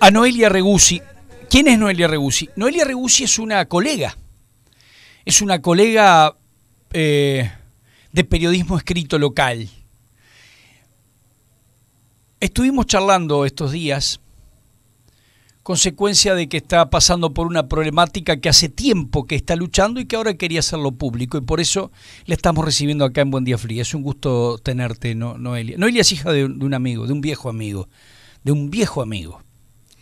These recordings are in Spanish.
a Noelia Reguzzi. ¿Quién es Noelia Reguzzi? Noelia Reguzzi es una colega. Es una colega eh, de periodismo escrito local. Estuvimos charlando estos días, consecuencia de que está pasando por una problemática que hace tiempo que está luchando y que ahora quería hacerlo público. Y por eso la estamos recibiendo acá en Buen Día Fría. Es un gusto tenerte, Noelia. Noelia es hija de un amigo, de un viejo amigo, de un viejo amigo.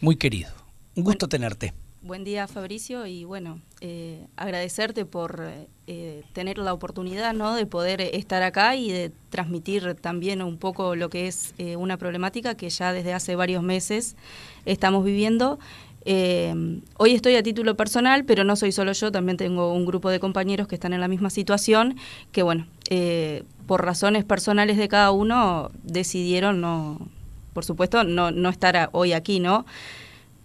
Muy querido. Un gusto tenerte. Buen día, Fabricio, y bueno, eh, agradecerte por eh, tener la oportunidad de poder eh, estar acá y de transmitir también un poco lo que es una problemática que ya desde hace varios meses estamos viviendo. hoy estoy a título personal, pero no soy solo yo, también tengo un grupo de compañeros que están en la misma situación, que bueno, por razones personales de cada uno decidieron no, por supuesto, no, no estar hoy aquí, ¿no?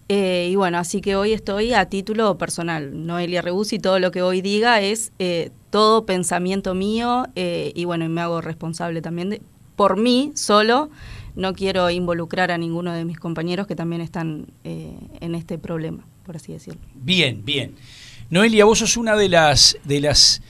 Eh, y bueno, así que hoy estoy a título personal. Noelia Rebus y todo lo que hoy diga es eh, todo pensamiento mío eh, y bueno, y me hago responsable también por mí solo. No quiero involucrar a ninguno de mis compañeros que también están en este problema, por así decirlo. Bien, bien. Noelia, vos sos una de las, de las,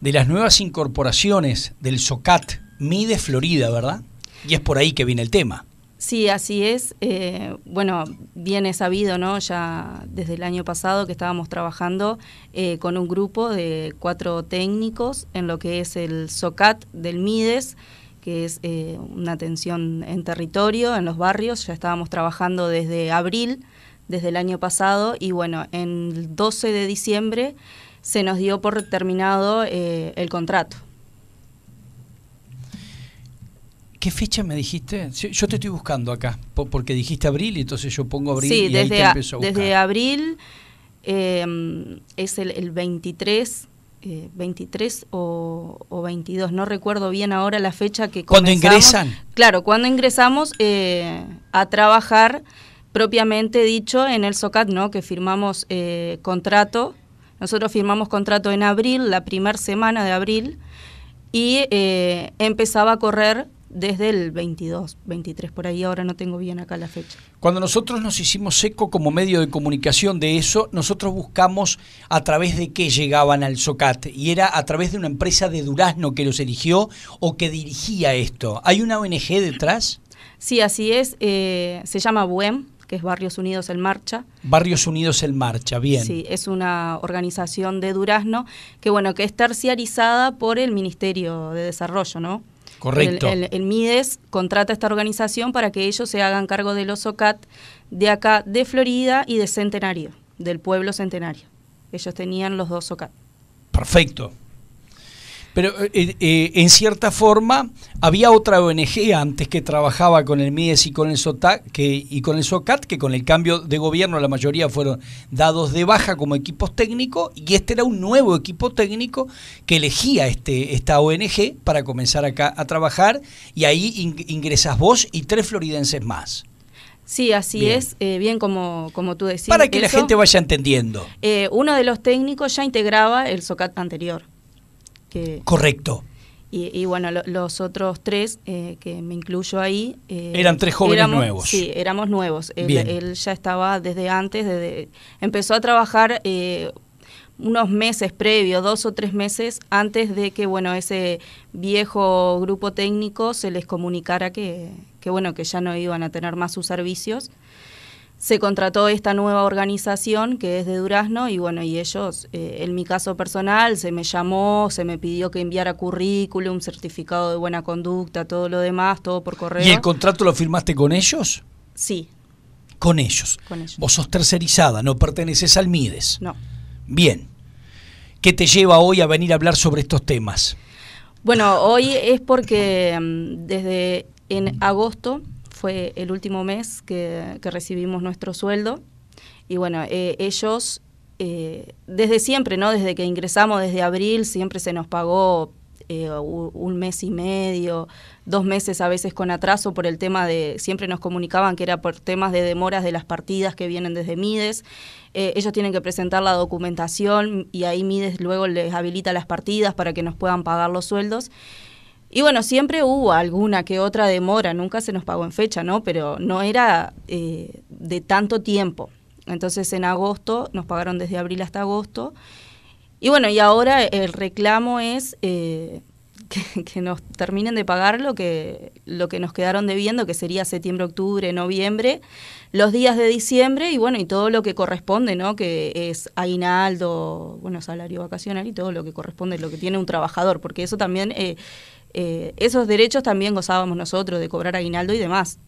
de las nuevas incorporaciones del SOCAT, MIDE Florida, ¿verdad? Y es por ahí que viene el tema. Sí, así es. Eh, bueno, bien sabido, ¿no? Ya desde el año pasado que estábamos trabajando eh, con un grupo de cuatro técnicos en lo que es el SOCAT del MIDES, que es eh, una atención en territorio, en los barrios. Ya estábamos trabajando desde abril, desde el año pasado, y bueno, el 12 de diciembre se nos dio por terminado el contrato. ¿Qué fecha me dijiste? Yo te estoy buscando acá, porque dijiste abril y entonces yo pongo abril y desde ahí te a buscar. desde abril em, es el, 23, 23 eh, o, 22, no recuerdo bien ahora la fecha que ¿Cuándo ingresan? Claro, cuando ingresamos eh, a trabajar, propiamente dicho, en el SOCAT, ¿no? Que firmamos eh, contrato, nosotros firmamos contrato en abril, la primera semana de abril, y empezaba a correr desde el 22, 23, por ahí ahora no tengo bien acá la fecha. Cuando nosotros nos hicimos eco como medio de comunicación de eso, nosotros buscamos a través de qué llegaban al SOCAT y era a través de una empresa de Durazno que los eligió o que dirigía esto. ¿Hay una ONG detrás? Sí, así es, eh, se llama BUEM que es Barrios Unidos en Marcha. Barrios Unidos en Marcha, bien. Sí, es una organización de Durazno que bueno, que es terciarizada por el Ministerio de Desarrollo, ¿no? Correcto. El, MIDES contrata esta organización para que ellos se hagan cargo de los OSOCAT de acá, de Florida y de Centenario, del pueblo Centenario. Ellos tenían los dos OSOCAT. Perfecto. Pero eh, eh, en cierta forma había otra ONG antes que trabajaba con el MIES y con el SOTAC y con el SOCAT, que con el cambio de gobierno la mayoría fueron dados de baja como equipos técnicos, y este era un nuevo equipo técnico que elegía este, esta ONG para comenzar acá a trabajar, y ahí ingresas vos y tres floridenses más. Sí, así es, eh, bien como, como tú decías. Para que la gente vaya entendiendo. uno de los técnicos ya integraba el SOCAT anterior. Correcto. Y, bueno, los otros tres, eh, que me incluyo ahí... Eh, Eran tres jóvenes nuevos. Sí, éramos nuevos. Él, ya estaba desde antes, desde, empezó a trabajar eh, unos meses previos, dos o tres meses antes de que bueno ese viejo grupo técnico se les comunicara que, que bueno que ya no iban a tener más sus servicios se contrató esta nueva organización que es de Durazno y bueno, y ellos, eh, en mi caso personal, se me llamó, se me pidió que enviara currículum, certificado de buena conducta, todo lo demás, todo por correo. ¿Y el contrato lo firmaste con ellos? Sí. Con ellos. Con ellos. Vos sos tercerizada, no perteneces al MIDES. No. Bien. ¿Qué te lleva hoy a venir a hablar sobre estos temas? Bueno, hoy es porque mm, desde en agosto fue el último mes que, recibimos nuestro sueldo. Y bueno, eh, ellos, eh, desde siempre, ¿no? Desde que ingresamos, desde abril, siempre se nos pagó eh, un mes y medio, dos meses a veces con atraso por el tema de, siempre nos comunicaban que era por temas de demoras de las partidas que vienen desde Mides. ellos tienen que presentar la documentación y ahí Mides luego les habilita las partidas para que nos puedan pagar los sueldos. Y bueno, siempre hubo alguna que otra demora, nunca se nos pagó en fecha, ¿no? Pero no era eh, de tanto tiempo. Entonces en agosto, nos pagaron desde abril hasta agosto. Y bueno, y ahora el reclamo es eh, que, nos terminen de pagar lo que, lo que nos quedaron debiendo, que sería septiembre, octubre, noviembre, los días de diciembre y bueno, y todo lo que corresponde, ¿no? Que es aguinaldo, bueno, salario vacacional y todo lo que corresponde, lo que tiene un trabajador, porque eso también... Eh, eh, esos derechos también gozábamos nosotros de cobrar aguinaldo y demás.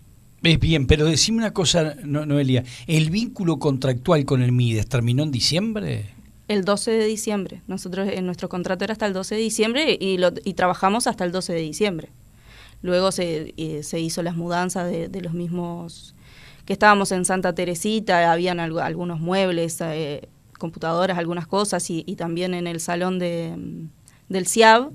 Es bien, pero decime una cosa, Noelia, ¿el vínculo contractual con el MIDES terminó en diciembre? El 12 de diciembre. Nosotros en eh, nuestro contrato era hasta el 12 de diciembre y, trabajamos hasta el 12 de diciembre. Luego se, eh, se hizo las mudanzas de, los mismos que estábamos en Santa Teresita, habían algunos muebles, computadoras, algunas cosas y, y, también en el salón de, mm, del CIAB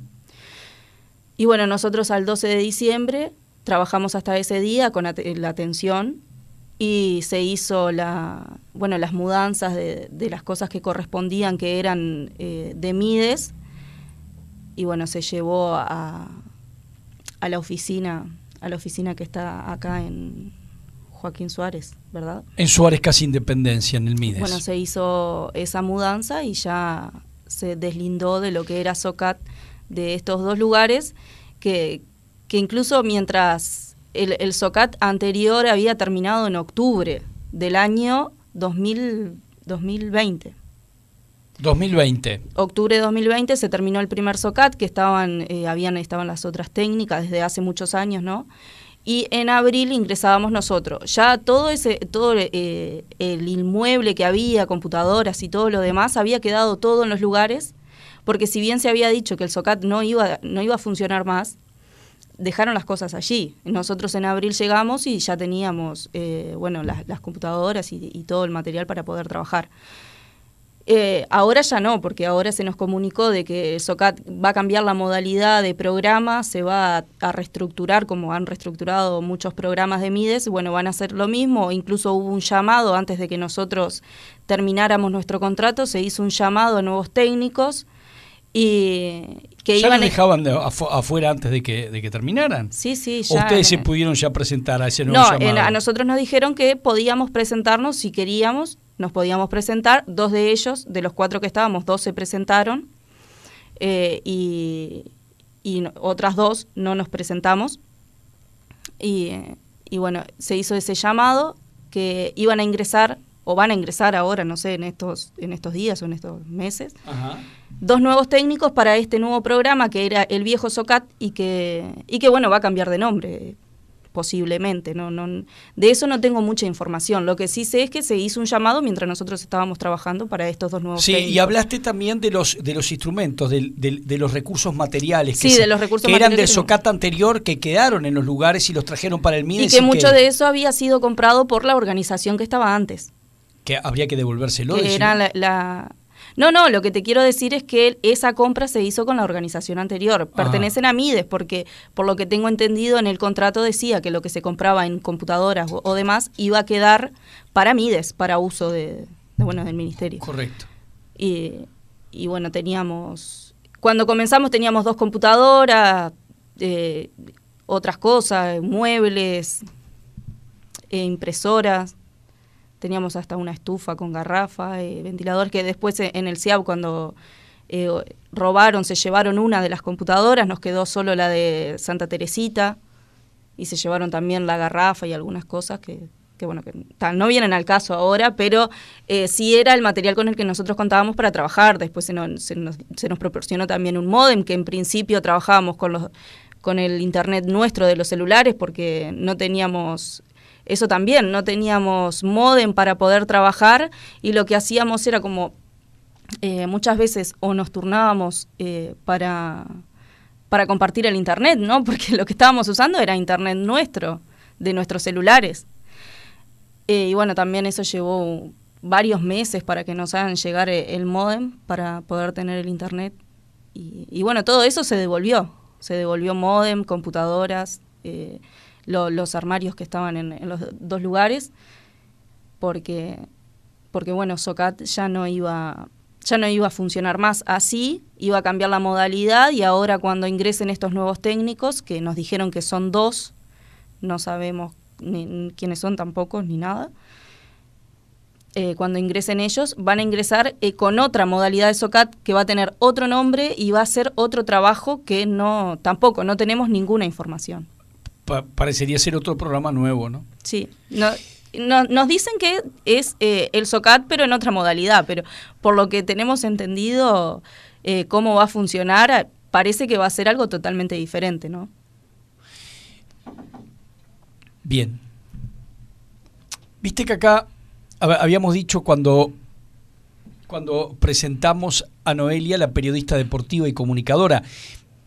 y bueno, nosotros al 12 de diciembre trabajamos hasta ese día con la atención y se hizo la, bueno, las mudanzas de, las cosas que correspondían, que eran eh, de Mides, y bueno, se llevó a, a la oficina, a la oficina que está acá en, Joaquín Suárez, ¿verdad? En Suárez casi Independencia, en el Mides. Bueno, se hizo esa mudanza y ya se deslindó de lo que era SOCAT de estos dos lugares, que, que incluso mientras el, el, SOCAT anterior había terminado en octubre del año 2020. 2020. Octubre de 2020 se terminó el primer SOCAT, que estaban, eh, habían, estaban las otras técnicas desde hace muchos años, ¿no? y en abril ingresábamos nosotros. Ya todo ese, todo eh, el inmueble que había, computadoras y todo lo demás, había quedado todo en los lugares porque si bien se había dicho que el SOCAT no iba, no iba a funcionar más, dejaron las cosas allí. Nosotros en abril llegamos y ya teníamos eh, bueno, las, computadoras y, todo el material para poder trabajar. Eh, ahora ya no, porque ahora se nos comunicó de que SOCAT va a cambiar la modalidad de programa, se va a, a, reestructurar como han reestructurado muchos programas de MIDES, bueno, van a hacer lo mismo, incluso hubo un llamado antes de que nosotros termináramos nuestro contrato, se hizo un llamado a nuevos técnicos y que ¿Ya iban dejaban afuera antes de que, de que, terminaran? Sí, sí, ¿O ustedes se pudieron ya presentar a ese nuevo llamado? No, a nosotros nos dijeron que podíamos presentarnos si queríamos, nos podíamos presentar. Dos de ellos, de los cuatro que estábamos, dos se presentaron eh, y, y otras dos no nos presentamos. Y, eh, y bueno, se hizo ese llamado que iban a ingresar o van a ingresar ahora, no sé, en estos, en estos días o en estos meses. Ajá dos nuevos técnicos para este nuevo programa que era el viejo SOCAT y que, y que bueno, va a cambiar de nombre posiblemente, no, no, de eso no tengo mucha información. Lo que sí sé es que se hizo un llamado mientras nosotros estábamos trabajando para estos dos nuevos. Sí, y hablaste también de los de los instrumentos, de, los recursos materiales. Que sí, de los recursos eran del SOCAT anterior que quedaron en los lugares y los trajeron para el MIDES. Y que mucho de eso había sido comprado por la organización que estaba antes. Que habría que devolvérselo. Que era la no, no, lo que te quiero decir es que esa compra se hizo con la organización anterior. Ah. Pertenecen a Mides porque, por lo que tengo entendido, en el contrato decía que lo que se compraba en computadoras o, demás iba a quedar para Mides, para uso de, bueno, del ministerio. Correcto. Y, bueno, teníamos... Cuando comenzamos teníamos dos computadoras, eh, otras cosas, muebles, eh, impresoras teníamos hasta una estufa con garrafa, eh, ventilador que después eh, en el CIAB cuando eh, robaron, se llevaron una de las computadoras, nos quedó solo la de Santa Teresita y se llevaron también la garrafa y algunas cosas que, bueno, que no vienen al caso ahora, pero sí era el material con el que nosotros contábamos para trabajar. Después se nos, proporcionó también un modem que en principio trabajábamos con los con el internet nuestro de los celulares porque no teníamos eso también, no teníamos modem para poder trabajar y lo que hacíamos era como eh, muchas veces o nos turnábamos eh, para, para compartir el internet, ¿no? Porque lo que estábamos usando era internet nuestro, de nuestros celulares. Eh, y bueno, también eso llevó varios meses para que nos hagan llegar el modem para poder tener el internet. Y, y bueno, todo eso se devolvió. Se devolvió modem, computadoras los armarios que estaban en, los dos lugares, porque, porque bueno, SOCAT ya no iba ya no iba a funcionar más así, iba a cambiar la modalidad y ahora cuando ingresen estos nuevos técnicos, que nos dijeron que son dos, no sabemos quiénes son tampoco ni nada, eh, cuando ingresen ellos, van a ingresar eh, con otra modalidad de SOCAT que va a tener otro nombre y va a ser otro trabajo que no, tampoco, no tenemos ninguna información parecería ser otro programa nuevo, ¿no? Sí. No, nos dicen que es eh, el SOCAT, pero en otra modalidad, pero por lo que tenemos entendido eh, cómo va a funcionar, parece que va a ser algo totalmente diferente, ¿no? Bien. Viste que acá habíamos dicho cuando, cuando presentamos a Noelia, la periodista deportiva y comunicadora,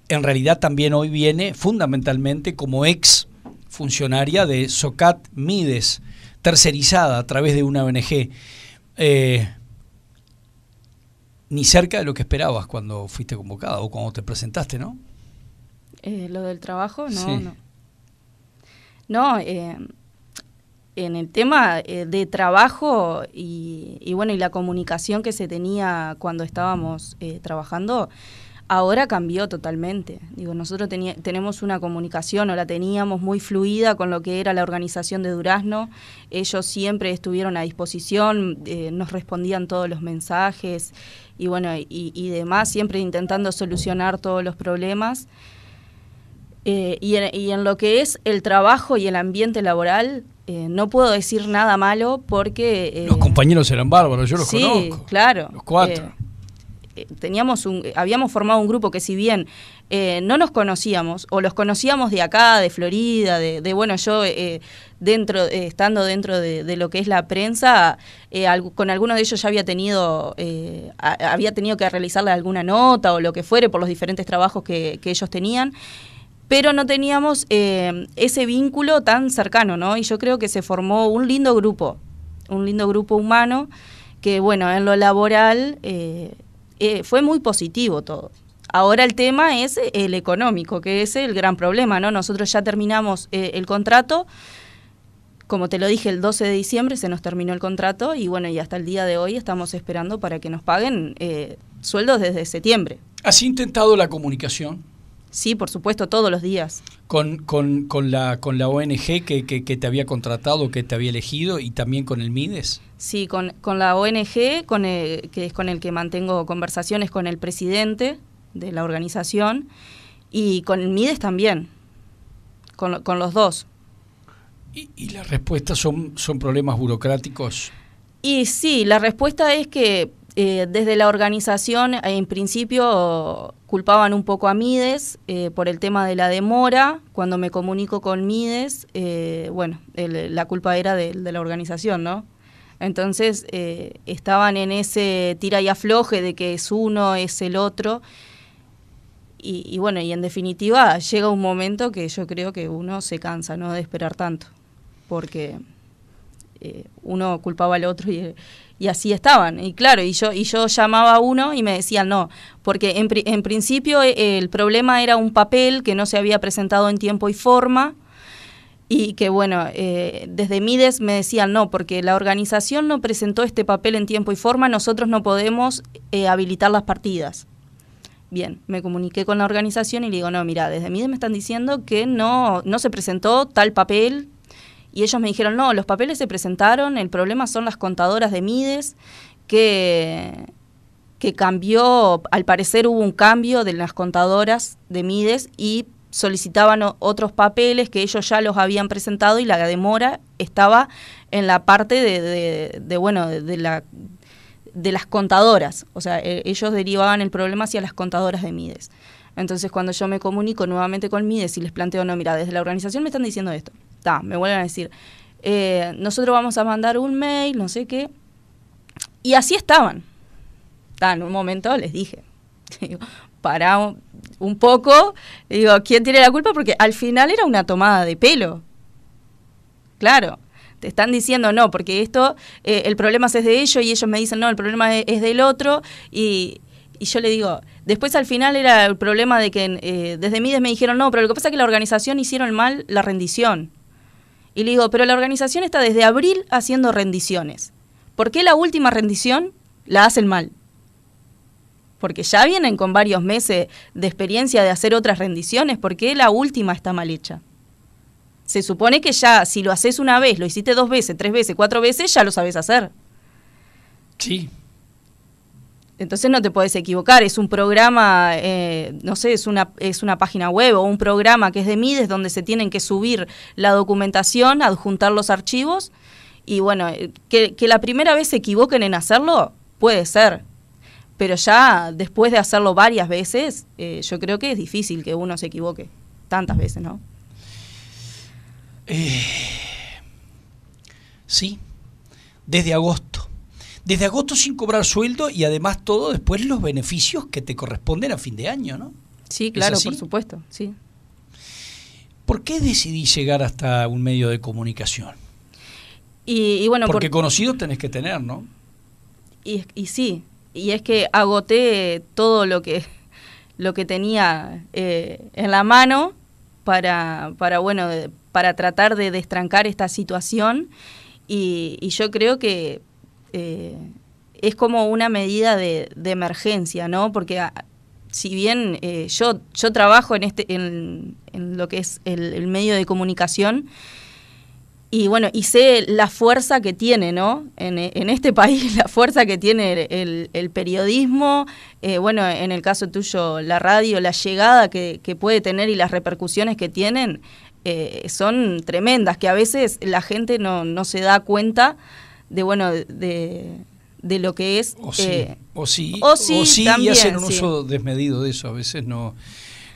en realidad también hoy viene fundamentalmente como ex funcionaria de SOCAT Mides, tercerizada a través de una ONG. Eh, ni cerca de lo que esperabas cuando fuiste convocada o cuando te presentaste, ¿no? Eh, lo del trabajo, no, no. Eh, en el tema de trabajo y, y, bueno, y la comunicación que se tenía cuando estábamos trabajando, Ahora cambió totalmente. Digo, nosotros tenemos una comunicación o la teníamos muy fluida con lo que era la organización de Durazno. Ellos siempre estuvieron a disposición, eh, nos respondían todos los mensajes y bueno, y, demás, siempre intentando solucionar todos los problemas. Eh, y, en, lo que es el trabajo y el ambiente laboral, eh, no puedo decir nada malo porque... los compañeros eran bárbaros, yo los sí, conozco. claro. Los cuatro. Eh, teníamos eh, habíamos formado un grupo que si bien eh, no nos conocíamos, o los conocíamos de acá, de Florida, de, bueno, yo dentro, estando dentro de, lo que es la prensa, con alguno de ellos ya había tenido, había tenido que realizarle alguna nota o lo que fuere por los diferentes trabajos que, que ellos tenían pero no teníamos ese vínculo tan cercano, ¿no? Y yo creo que se formó un lindo grupo, un lindo grupo humano que, bueno, en lo laboral eh, fue muy positivo todo. Ahora el tema es eh, el económico, que es el gran problema, ¿no? Nosotros ya terminamos eh, el contrato, como te lo dije, el 12 de diciembre se nos terminó el contrato y bueno, y hasta el día de hoy estamos esperando para que nos paguen sueldos desde septiembre. ¿Has intentado la comunicación? Sí, por supuesto, todos los días. Con, con, la, con la ONG que, te había contratado, que te había elegido y también con el MIDES. Sí, con, la ONG, con el, que es con el que mantengo conversaciones con el presidente de la organización y con el MIDES también, con, los dos. ¿Y, y las respuestas son, son problemas burocráticos? Y sí, la respuesta es que eh, desde la organización, en principio, culpaban un poco a Mides eh, por el tema de la demora. Cuando me comunico con Mides, eh, bueno, la culpa era de, la organización, ¿no? Entonces estaban en ese tira y afloje de que es uno, es el otro. Y, y, bueno, y en definitiva llega un momento que yo creo que uno se cansa, ¿no? De esperar tanto, porque uno culpaba al otro y y así estaban. Y claro, y yo, y yo llamaba a uno y me decían no, porque en, en principio eh, el problema era un papel que no se había presentado en tiempo y forma y que bueno, eh, desde Mides me decían no, porque la organización no presentó este papel en tiempo y forma, nosotros no podemos eh, habilitar las partidas. Bien, me comuniqué con la organización y le digo, no, mira, desde Mides me están diciendo que no, no se presentó tal papel y ellos me dijeron, no, los papeles se presentaron, el problema son las contadoras de Mides, que, que cambió, al parecer hubo un cambio de las contadoras de Mides y solicitaban otros papeles que ellos ya los habían presentado y la demora estaba en la parte de, bueno, de, la de las contadoras, o sea, e, ellos derivaban el problema hacia las contadoras de Mides. Entonces, cuando yo me comunico nuevamente con Mides y les planteo, no, mira, desde la organización me están diciendo esto, me vuelven a decir, eh, nosotros vamos a mandar un mail, no sé qué. Y así estaban. en un momento les dije, digo, para un, poco, digo, ¿quién tiene la culpa? Porque al final era una tomada de pelo. Claro te están diciendo no, porque esto, eh, el problema es de ellos y ellos me dicen no, el problema es, del otro y, yo le digo, después al final era el problema de que eh, desde Mides me dijeron no, pero lo que pasa es que la organización hicieron mal la rendición. Y le digo, pero la organización está desde abril haciendo rendiciones. ¿Por qué la última rendición la hacen mal? Porque ya vienen con varios meses de experiencia de hacer otras rendiciones, ¿por qué la última está mal hecha? Se supone que ya, si lo haces una vez, lo hiciste dos veces, tres veces, cuatro veces, ya lo sabes hacer. Sí, entonces no te puedes equivocar, es un programa, eh, no sé, es una, es una página web o un programa que es de MIDES donde se tienen que subir la documentación, adjuntar los archivos y bueno, eh, que, la primera vez se equivoquen en hacerlo, puede ser, pero ya después de hacerlo varias veces, eh, yo creo que es difícil que uno se equivoque tantas veces, ¿no? sí, desde agosto desde agosto sin cobrar sueldo y además todo después los beneficios que te corresponden a fin de año, ¿no? Sí, claro, por supuesto, sí. ¿Por qué decidí llegar hasta un medio de comunicación? Y, bueno, porque conocido conocidos tenés que tener, ¿no? Y, sí, y es que agoté todo lo que lo que tenía eh, en la mano para, para bueno, para tratar de destrancar esta situación y yo creo que eh, es como una medida de, emergencia, ¿no? Porque ah, si bien eh, yo, yo trabajo en, este, en, lo que es el, medio de comunicación, y bueno, y sé la fuerza que tiene, ¿no? En, este país, la fuerza que tiene el, periodismo, eh, bueno, en el caso tuyo, la radio, la llegada que, puede tener y las repercusiones que tienen son tremendas, que a veces la gente no, no se da cuenta de bueno, de, de lo que es... O sí, eh, o y hacen un uso desmedido de eso, a veces no...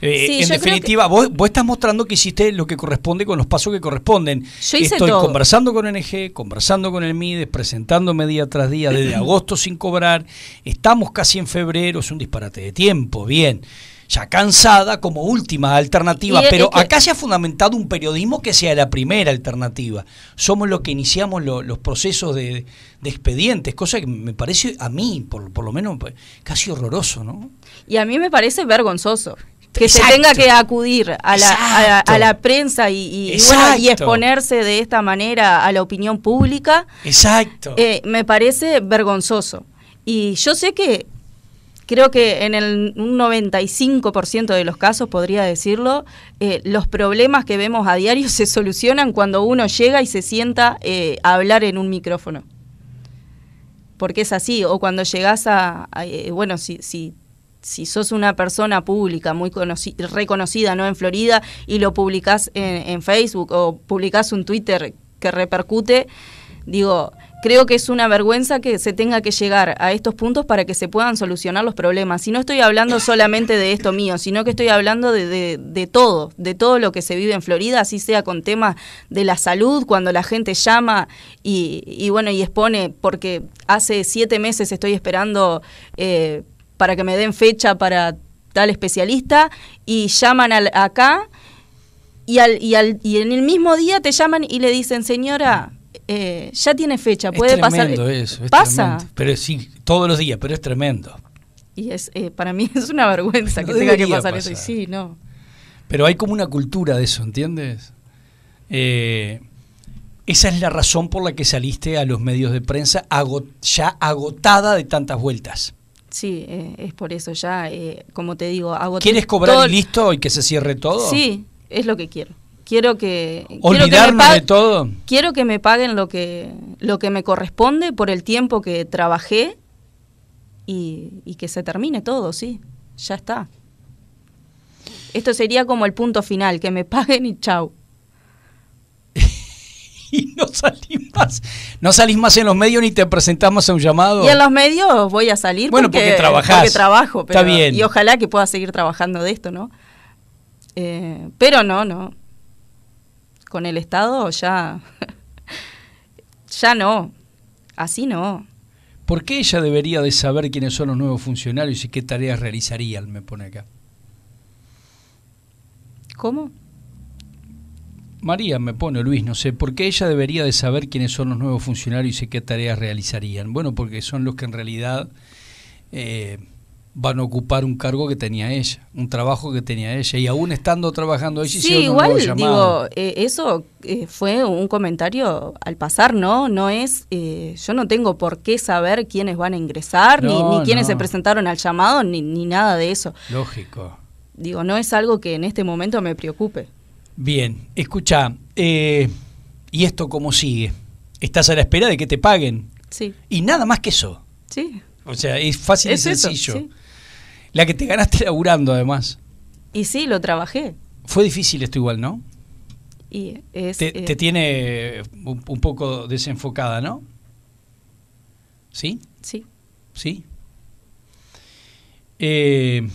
Eh, en definitiva, vos, vos, estás mostrando que hiciste lo que corresponde con los pasos que corresponden. Yo hice Estoy conversando con NG, conversando con el MIDES, presentándome día tras día desde agosto sin cobrar. Estamos casi en febrero, es un disparate de tiempo, bien ya cansada como última alternativa, pero acá se ha fundamentado un periodismo que sea la primera alternativa. Somos los que iniciamos los procesos de, expedientes, cosa que me parece a mí, por, lo menos, pues, casi horroroso, ¿no? Y a mí me parece vergonzoso. Que se tenga que acudir a la, prensa y, exponerse de esta manera a la opinión pública. Exacto. Eh, me parece vergonzoso. Y yo sé que creo que en el, un 95% de los casos, podría decirlo, eh, los problemas que vemos a diario se solucionan cuando uno llega y se sienta eh, a hablar en un micrófono. Porque es así, o cuando llegas a, eh, bueno, si, si si sos una persona pública muy reconocida no en Florida y lo publicás en, en, Facebook o publicás un Twitter que repercute, digo, Creo que es una vergüenza que se tenga que llegar a estos puntos para que se puedan solucionar los problemas. Y no estoy hablando solamente de esto mío, sino que estoy hablando de, todo, de todo lo que se vive en Florida, así sea con temas de la salud, cuando la gente llama y, bueno, y expone, porque hace siete meses estoy esperando eh, para que me den fecha para tal especialista y llaman acá y, al, y, al, y en el mismo día te llaman y le dicen, señora, eh, ya tiene fecha, puede pasar. Eh, eso, pasa. Pero sí, todos los días, pero es tremendo. Y eh, para mí es una vergüenza que tenga que pasar, eso. sí, no. Pero hay como una cultura de eso, ¿entiendes? esa es la razón por la que saliste a los medios de prensa ya agotada de tantas vueltas. Sí, es por eso ya, como te digo, agotada. ¿Quieres cobrar y listo y que se cierre todo? Sí, es lo que quiero quiero que me de todo. Quiero que me paguen lo que lo que me corresponde por el tiempo que trabajé y, que se termine todo, sí. Ya está. Esto sería como el punto final, que me paguen y chau. y no salís más, no salís más en los medios ni te presentamos a un llamado. Y en los medios voy a salir porque, porque trabajo, bien. y ojalá que pueda seguir trabajando de esto, ¿no? Eh, pero no, no con el Estado ya, ya no, así no. ¿Por qué ella debería de saber quiénes son los nuevos funcionarios y qué tareas realizarían? Me pone acá. ¿Cómo? María me pone, Luis, no sé, ¿por qué ella debería de saber quiénes son los nuevos funcionarios y qué tareas realizarían? Bueno, porque son los que en realidad eh, van a ocupar un cargo que tenía ella, un trabajo que tenía ella, y aún estando trabajando ahí sí, igual, digo, eh, eso eh, fue un comentario al pasar, ¿no? No es, eh, yo no tengo por qué saber quiénes van a ingresar, ni, quiénes se presentaron al llamado, ni, nada de eso. Lógico. Digo, no es algo que en este momento me preocupe. Bien, escucha, ¿y esto cómo sigue? ¿Estás a la espera de que te paguen? Sí. Y nada más que eso. Sí. O sea, es fácil y sencillo. La que te ganaste laburando, además. Y sí, lo trabajé. Fue difícil esto igual, ¿no? Y te, eh, tiene un, poco desenfocada, ¿no? ¿Sí? Sí. ¿Sí? Eh,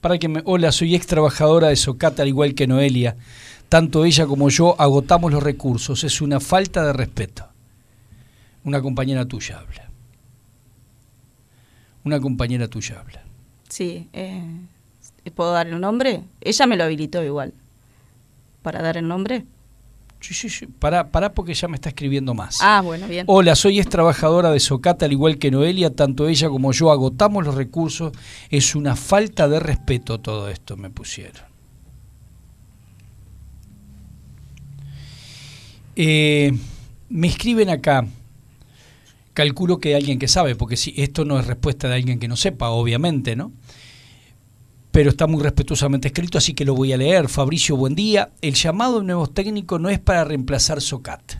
para que me... Hola, soy ex trabajadora de Socata, al igual que Noelia. Tanto ella como yo agotamos los recursos. Es una falta de respeto. Una compañera tuya habla una compañera tuya habla. Sí, eh, ¿puedo dar el nombre? Ella me lo habilitó igual. ¿Para dar el nombre? Sí, sí, Pará, pará, porque ya me está escribiendo más. Ah, bueno, bien. Hola, soy ex trabajadora de Socata, al igual que Noelia, tanto ella como yo agotamos los recursos. Es una falta de respeto todo esto, me pusieron. Eh, me escriben acá, Calculo que alguien que sabe, porque si esto no es respuesta de alguien que no sepa, obviamente, ¿no? Pero está muy respetuosamente escrito, así que lo voy a leer. Fabricio, buen día. El llamado de nuevos técnicos no es para reemplazar SOCAT.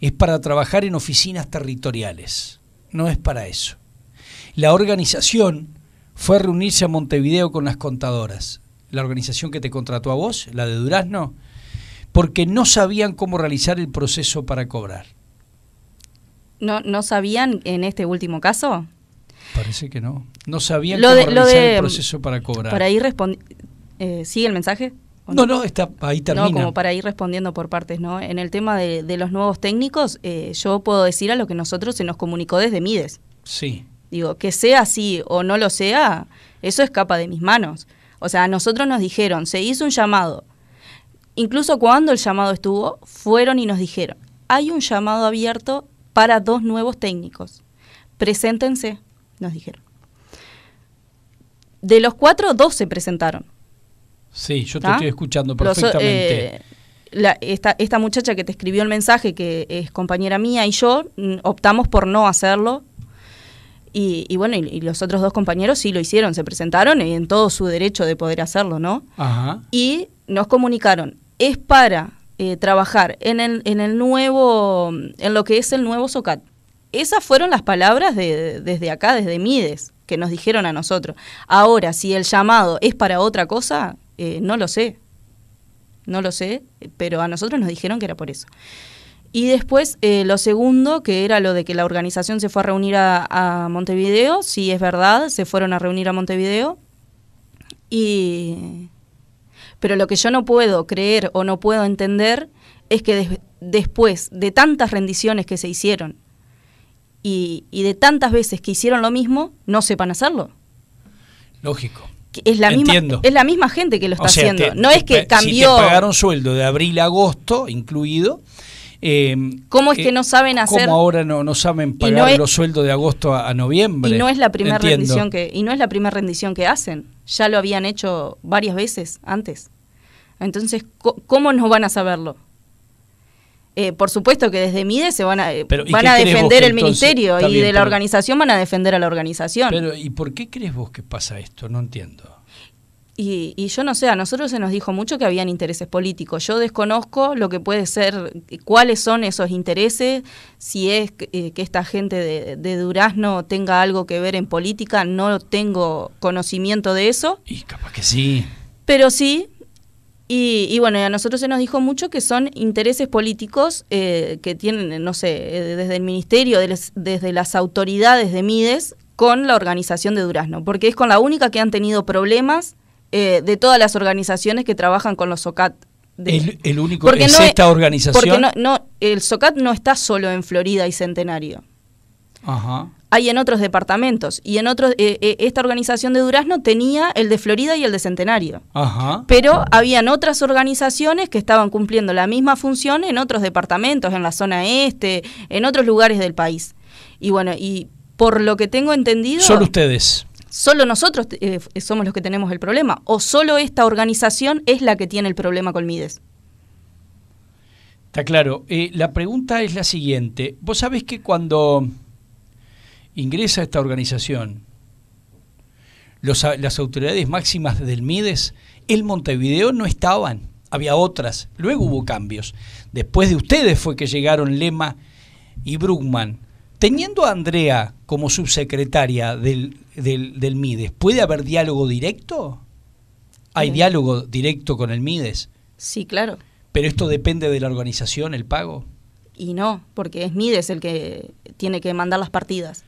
Es para trabajar en oficinas territoriales. No es para eso. La organización fue reunirse a Montevideo con las contadoras. La organización que te contrató a vos, la de Durazno, porque no sabían cómo realizar el proceso para cobrar. ¿No, sabían en este último caso? Parece que no. No sabían lo cómo de, el proceso para cobrar. Eh, ¿Sigue el mensaje? No, no, está, ahí termina. No, como para ir respondiendo por partes, ¿no? En el tema de, los nuevos técnicos, eh, yo puedo decir a lo que nosotros se nos comunicó desde Mides. Sí. Digo, que sea así o no lo sea, eso escapa de mis manos. O sea, a nosotros nos dijeron, se hizo un llamado. Incluso cuando el llamado estuvo, fueron y nos dijeron, hay un llamado abierto para dos nuevos técnicos. Preséntense, nos dijeron. De los cuatro, dos se presentaron. Sí, yo te estoy escuchando perfectamente. Eh, esta, muchacha que te escribió el mensaje, que es compañera mía y yo, mm, optamos por no hacerlo y, bueno, y, los otros dos compañeros sí lo hicieron, se presentaron en todo su derecho de poder hacerlo, ¿no? Ajá. Y nos comunicaron, es para eh, trabajar en el, en el nuevo, en lo que es el nuevo SOCAT. Esas fueron las palabras de, desde acá, desde Mides, que nos dijeron a nosotros. Ahora, si el llamado es para otra cosa, eh, no lo sé. No lo sé, pero a nosotros nos dijeron que era por eso. Y después, eh, lo segundo, que era lo de que la organización se fue a reunir a, a Montevideo, si es verdad, se fueron a reunir a Montevideo. Y pero lo que yo no puedo creer o no puedo entender es que después de tantas rendiciones que se hicieron y, de tantas veces que hicieron lo mismo, no sepan hacerlo. Lógico. Es la, misma, gente que lo está haciendo. no es que cambió. pagaron sueldo de abril a agosto, incluido, em, ¿Cómo es que eh, no saben hacer? ahora no, saben pagar los sueldos de agosto a, noviembre? no es la primera rendición y no es la primera rendición que hacen ya lo habían hecho varias veces antes. Entonces, ¿cómo no van a saberlo? Eh, por supuesto que desde MIDE se van a, eh, van a defender el ministerio y de la organización van a defender a la organización. Pero ¿y por qué crees vos que pasa esto? No entiendo. Y, yo no sé, a nosotros se nos dijo mucho que habían intereses políticos. Yo desconozco lo que puede ser, cuáles son esos intereses, si es que eh, esta gente de, de, Durazno tenga algo que ver en política, no tengo conocimiento de eso. Y capaz que sí. Pero sí. Y, bueno, a nosotros se nos dijo mucho que son intereses políticos eh, que tienen, no sé, eh, desde el ministerio, desde las autoridades de Mides, con la organización de Durazno, porque es con la única que han tenido problemas eh, de todas las organizaciones que trabajan con los SOCAT. el, único es esta organización. Porque no, el SOCAT no está solo en Florida y Centenario. Hay en otros departamentos. Y en otros, eh, eh, esta organización de Durazno tenía el de Florida y el de Centenario. Pero habían otras organizaciones que estaban cumpliendo la misma función en otros departamentos, en la zona este, en otros lugares del país. Y bueno, y por lo que tengo entendido. Solo ustedes solo nosotros eh, eh, somos los que tenemos el problema o solo esta organización es la que tiene el problema con Mides. Está claro. Eh, la pregunta es la siguiente. Vos sabés que cuando ingresa esta organización, las autoridades máximas del Mides, el Montevideo no estaban, había otras, luego hubo cambios. Después de ustedes fue que llegaron Lema y Brugman Teniendo a Andrea como subsecretaria del, MIDES, ¿puede haber diálogo directo? ¿Hay diálogo directo con el MIDES? Sí, claro. ¿Pero esto depende de la organización, el pago? Y no, porque es Mides el que tiene que mandar las partidas.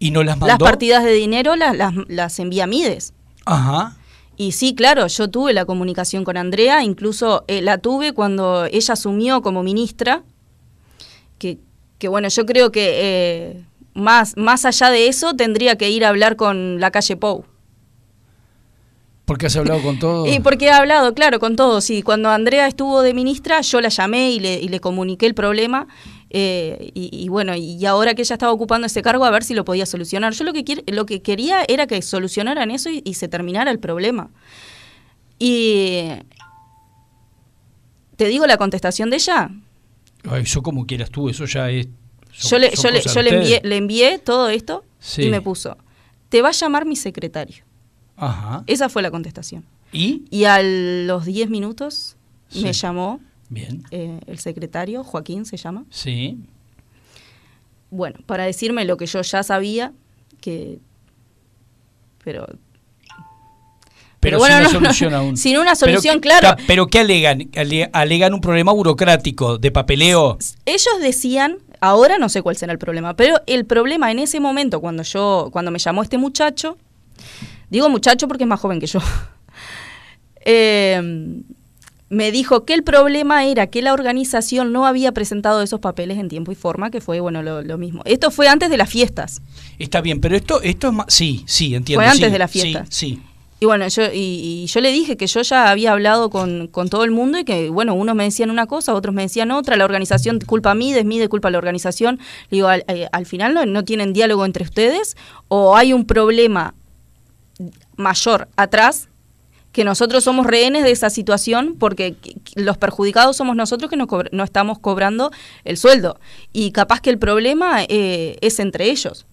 ¿Y no las mandó? Las partidas de dinero las, envía Mides. Ajá. Y sí, claro, yo tuve la comunicación con Andrea, incluso eh, la tuve cuando ella asumió como ministra, que que bueno, yo creo que eh, más, más allá de eso tendría que ir a hablar con la calle Pou. Porque has hablado con todos. Y porque he hablado, claro, con todos. Y cuando Andrea estuvo de ministra, yo la llamé y le, comuniqué el problema. Eh, y, bueno, y ahora que ella estaba ocupando ese cargo, a ver si lo podía solucionar. Yo lo que, lo que quería era que solucionaran eso y, y se terminara el problema. Y te digo la contestación de ella. Eso como quieras tú, eso ya es... yo le, yo, le, yo le, envié, todo esto y me puso, te va a llamar mi secretario. Ajá. Esa fue la contestación. ¿Y? Y a los 10 minutos me llamó Bien. Eh, el secretario, Joaquín se llama. Sí. Bueno, para decirme lo que yo ya sabía, que... Pero pero, sin, una solución aún. sin una solución, claro. Pero ¿qué alegan? ¿Alegan un problema burocrático de papeleo? Ellos decían, ahora no sé cuál será el problema, pero el problema en ese momento, cuando yo, cuando me llamó este muchacho, digo muchacho porque es más joven que yo, em, me dijo que el problema era que la organización no había presentado esos papeles en tiempo y forma, que fue bueno lo, mismo. Esto fue antes de las fiestas. Está bien, pero esto, esto es más, sí, sí, entiendo. Fue antes de las fiestas. sí. Y bueno, yo, y, yo le dije que yo ya había hablado con, todo el mundo y que, bueno, unos me decían una cosa, otros me decían otra, la organización culpa a mí, desmide culpa a la organización. Le digo, al, eh, final no, tienen diálogo entre ustedes o hay un problema mayor atrás que nosotros somos rehenes de esa situación porque los perjudicados somos nosotros que no, estamos cobrando el sueldo. Y capaz que el problema eh, es entre ellos.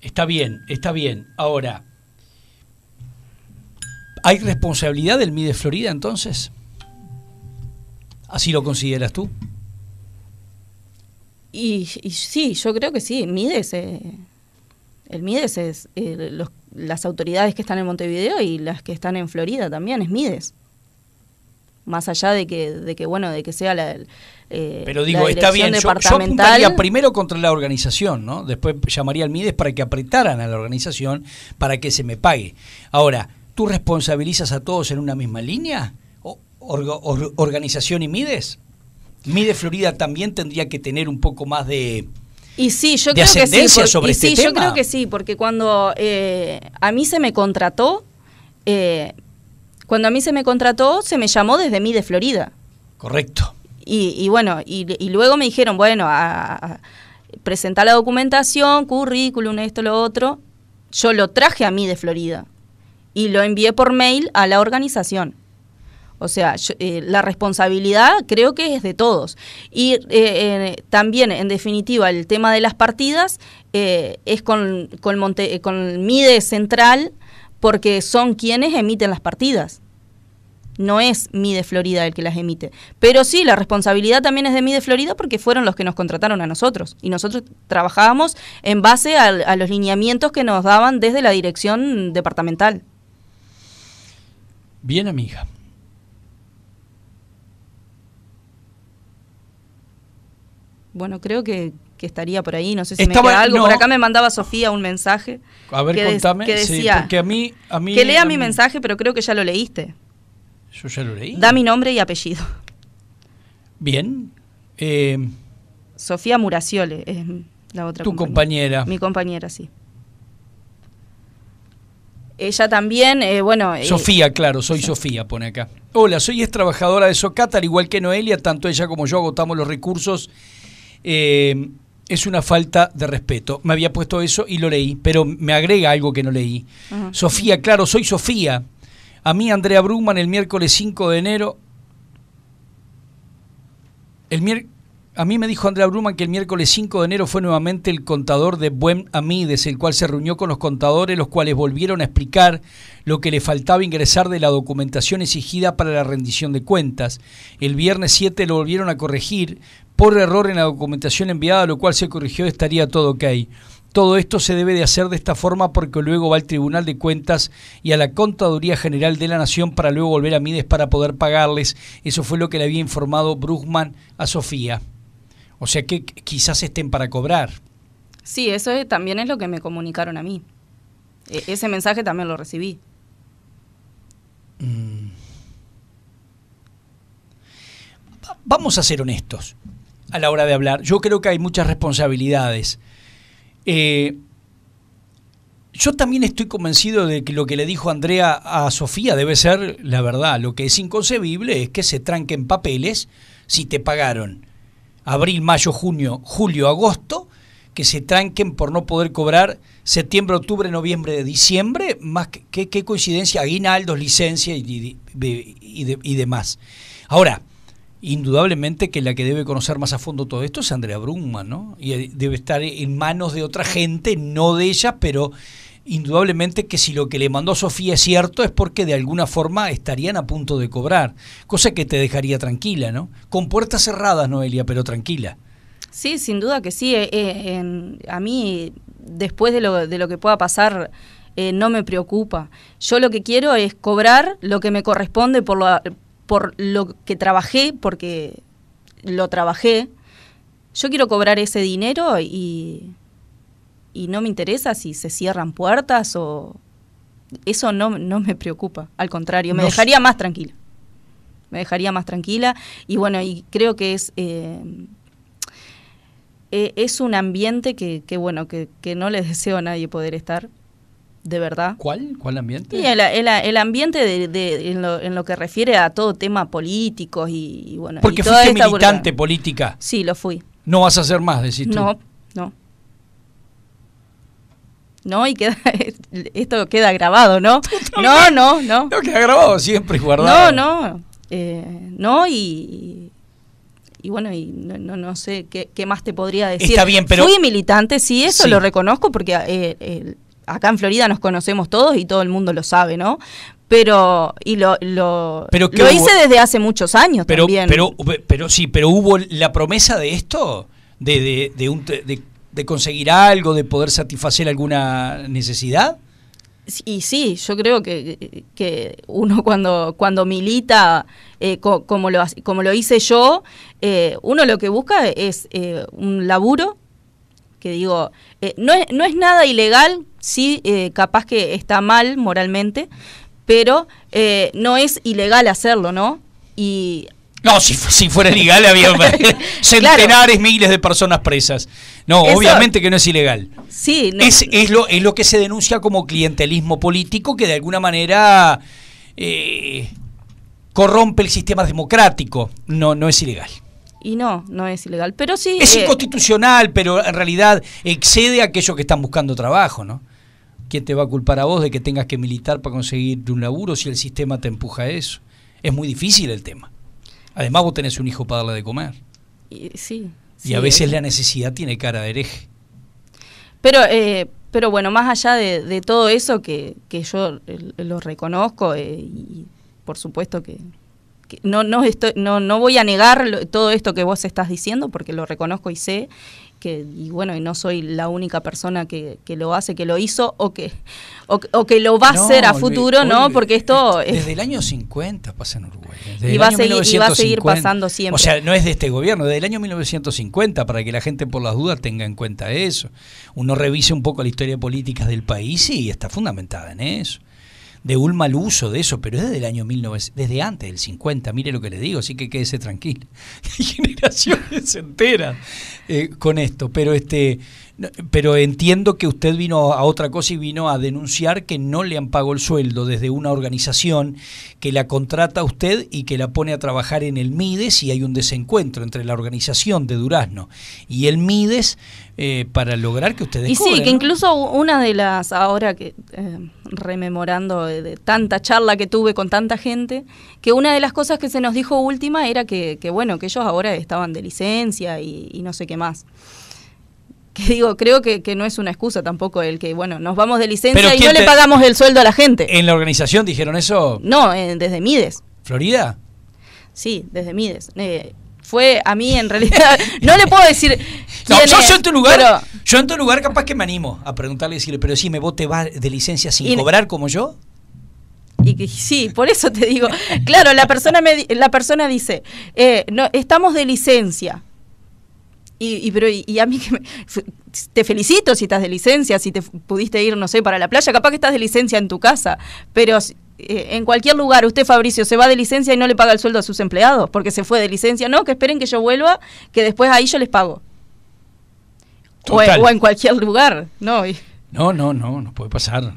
Está bien, está bien. Ahora, ¿Hay responsabilidad del Mides Florida entonces? ¿Así lo consideras tú? Y, sí, yo creo que sí. MIDES, el MIDES es eh, eh, las autoridades que están en Montevideo y las que están en Florida también, es MIDES más allá de que, de que bueno, de que sea la. Eh, Pero digo, está bien, yo, yo, primero contra la organización, ¿no? Después llamaría al MIDES para que apretaran a la organización para que se me pague. Ahora, ¿Tú responsabilizas a todos en una misma línea? ¿O, ¿Organización y Mides? Mide Florida también tendría que tener un poco más de... Y sí, yo creo que sí, porque, sobre este sí yo creo que sí, porque cuando eh, a mí se me contrató, eh, cuando a mí se me contrató, se me llamó desde Mide de Florida. Correcto. Y, bueno, y, luego me dijeron, bueno, a, presentar la documentación, currículum, esto, lo otro. Yo lo traje a mí de Florida y lo envié por mail a la organización. O sea, eh, la responsabilidad creo que es de todos. Y eh, también, en definitiva, el tema de las partidas eh, es con, con, MIDE central porque son quienes emiten las partidas. No es MIDE Florida el que las emite. Pero sí, la responsabilidad también es de MIDE Florida porque fueron los que nos contrataron a nosotros. Y nosotros trabajábamos en base a los lineamientos que nos daban desde la dirección departamental bien amiga. Bueno, creo que, estaría por ahí, no sé si me queda algo. Por acá me mandaba Sofía un mensaje. A ver, contame. que decía, a mí, a mí, que lea mi mensaje, pero creo que ya lo leíste. Yo ya lo leí. Da mi nombre y apellido. Bien. Eh, Sofía Muraciole es la otra. Tu compañera. Mi compañera, sí. Ella también, eh, bueno... Eh, Sofía, claro, soy Sofía, pone acá. Hola, soy ex trabajadora de al igual que Noelia, tanto ella como yo agotamos los recursos. Eh, es una falta de respeto. Me había puesto eso y lo leí, pero me agrega algo que no leí. Sofía, claro, soy Sofía. A mí Andrea Brugman el miércoles 5 de enero... El miércoles a mí me dijo Andrea Bruman que el miércoles 5 de enero fue nuevamente el contador de Buen Amides, el cual se reunió con los contadores, los cuales volvieron a explicar lo que le faltaba ingresar de la documentación exigida para la rendición de cuentas. El viernes 7 lo volvieron a corregir por error en la documentación enviada, lo cual se corrigió, estaría todo ok. Todo esto se debe de hacer de esta forma porque luego va al Tribunal de Cuentas y a la Contaduría General de la Nación para luego volver a Mides para poder pagarles. Eso fue lo que le había informado Brugman a Sofía. O sea que quizás estén para cobrar. Sí, eso también es lo que me comunicaron a mí. E-, ese mensaje también lo recibí. Mm. Vamos a ser honestos a la hora de hablar. Yo creo que hay muchas responsabilidades. Eh, yo también estoy convencido de que lo que le dijo Andrea a Sofía debe ser la verdad. Lo que es inconcebible es que se tranquen papeles si te pagaron abril, mayo, junio, julio, agosto, que se tranquen por no poder cobrar septiembre, octubre, noviembre, diciembre, más que, qué coincidencia, aguinaldos, licencia y, y demás. Ahora, indudablemente que la que debe conocer más a fondo todo esto es Andrea Brumman, ¿no? Y eh, debe estar en manos de otra gente, no de ella, pero indudablemente que si lo que le mandó Sofía es cierto es porque de alguna forma estarían a punto de cobrar, cosa que te dejaría tranquila, ¿no? Con puertas cerradas, Noelia, pero tranquila. Sí, sin duda que sí. Eh, eh, a mí, después de lo, de lo que pueda pasar, eh, no me preocupa. Yo lo que quiero es cobrar lo que me corresponde por por lo que trabajé, porque lo trabajé. Yo quiero cobrar ese dinero y, y no me interesa si se cierran puertas o... Eso no, no me preocupa, al contrario, me dejaría más tranquila. Me dejaría más tranquila y bueno, y creo que es... Eh, e, es un ambiente que, bueno, que, no le deseo a nadie poder estar, de verdad. ¿Cuál? ¿Cuál ambiente? el, ambiente de, en, lo, que refiere a todo tema político. y, bueno. Porque fuiste militante política. Sí, lo fui. No vas a hacer más, decís tú. No, ¿no? Y queda, esto queda grabado, ¿no? No, no, no. No queda grabado siempre guardado. No, no. Eh, no, y, bueno, y no, sé qué, más te podría decir. Está bien, pero... Fui militante, sí, eso lo reconozco, porque eh, acá en Florida nos conocemos todos y todo el mundo lo sabe, ¿no? Pero, y lo, lo, lo hice desde hace muchos años pero, también. Pero, pero sí, pero hubo la promesa de esto, de, de, un, de de conseguir algo, de poder satisfacer alguna necesidad? Y sí, yo creo que, uno cuando, cuando milita, eh, como, lo, como lo hice yo, eh, uno lo que busca es eh, un laburo, que digo, no, es, no es nada ilegal, sí, capaz que está mal moralmente, pero no es ilegal hacerlo, ¿no? Y no, si, fuera legal había centenares, miles de personas presas. No, obviamente que no es ilegal. Sí, es, es, lo, que se denuncia como clientelismo político que de alguna manera eh, corrompe el sistema democrático. No, no es ilegal. Y no, no es ilegal. Pero sí. Es eh, inconstitucional, pero en realidad excede a aquellos que están buscando trabajo, ¿no? ¿Quién te va a culpar a vos de que tengas que militar para conseguir un laburo si el sistema te empuja a eso? Es muy difícil el tema. Además vos tenés un hijo para darle de comer. Y, sí. Y a veces la necesidad tiene cara de hereje. Pero, eh, pero bueno, más allá de, todo eso que, que yo eh, lo reconozco eh, y por supuesto que, no, no, estoy, no, no voy a negar todo esto que vos estás diciendo porque lo reconozco y sé y bueno, y no soy la única persona que, que lo hace, que lo hizo o que, o, que lo va a hacer a futuro, ¿no? Porque esto... Este, desde el año 50 pasa en Uruguay. y, va a seguir pasando siempre. O sea, no es de este gobierno, desde el año 1950, para que la gente por las dudas tenga en cuenta eso. Uno revise un poco la historia política del país y está fundamentada en eso de un mal uso de eso, pero es desde el año 1900, desde antes del 50, mire lo que le digo, así que quédese tranquilo. Hay generaciones enteras eh, con esto, pero este pero entiendo que usted vino a otra cosa y vino a denunciar que no le han pagado el sueldo desde una organización que la contrata a usted y que la pone a trabajar en el MIDES y hay un desencuentro entre la organización de Durazno y el MIDES eh, para lograr que ustedes... Y sí, que incluso una de las, ahora que eh, rememorando de, tanta charla que tuve con tanta gente, que una de las cosas que se nos dijo última era que, bueno, que ellos ahora estaban de licencia y, no sé qué más que digo, creo que, no es una excusa tampoco el que, bueno, nos vamos de licencia y no le pagamos el sueldo a la gente. ¿En la organización dijeron eso? No, desde Mides. ¿Florida? Sí, desde Mides. Eh, fue a mí en realidad. No le puedo decir. No, yo, en tu lugar, yo en tu lugar capaz que me animo a preguntarle y decirle, pero si me vos te vas de licencia sin cobrar como yo. Y que, sí, por eso te digo. Claro, la persona me, la persona dice, eh, no, estamos de licencia. Y, pero, a mí te felicito si estás de licencia, si te pudiste ir, no sé, para la playa, capaz que estás de licencia en tu casa, pero eh, en cualquier lugar, usted Fabricio se va de licencia y no le paga el sueldo a sus empleados porque se fue de licencia, no, que esperen que yo vuelva, que después ahí yo les pago. O en, cualquier lugar, ¿no? No, no, no, no puede pasar.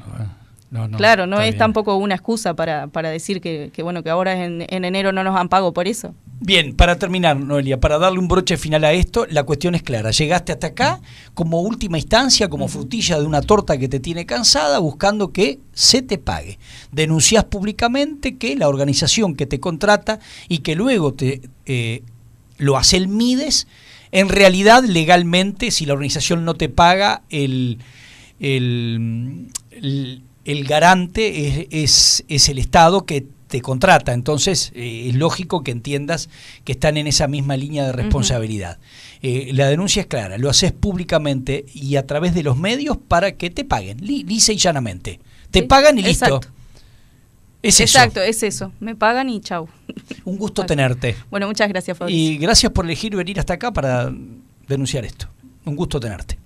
claro, no es tampoco una excusa para, decir que, bueno, que ahora en, en enero no nos han pago por eso. Bien, para terminar, Noelia, para darle un broche final a esto, la cuestión es clara. Llegaste hasta acá como última instancia, como frutilla de una torta que te tiene cansada, buscando que se te pague. Denuncias públicamente que la organización que te contrata y que luego te eh, lo hace el MIDES, en realidad legalmente, si la organización no te paga, el, el, el, garante es, es el Estado que te contrata. Entonces, eh, es lógico que entiendas que están en esa misma línea de responsabilidad. Eh, la denuncia es clara, lo haces públicamente y a través de los medios para que te paguen, lisa y llanamente. Te pagan y listo. Exacto. Es Exacto, es eso. Me pagan y chau. Un gusto tenerte. Bueno, muchas gracias, Fabio. Y gracias por elegir venir hasta acá para denunciar esto. Un gusto tenerte.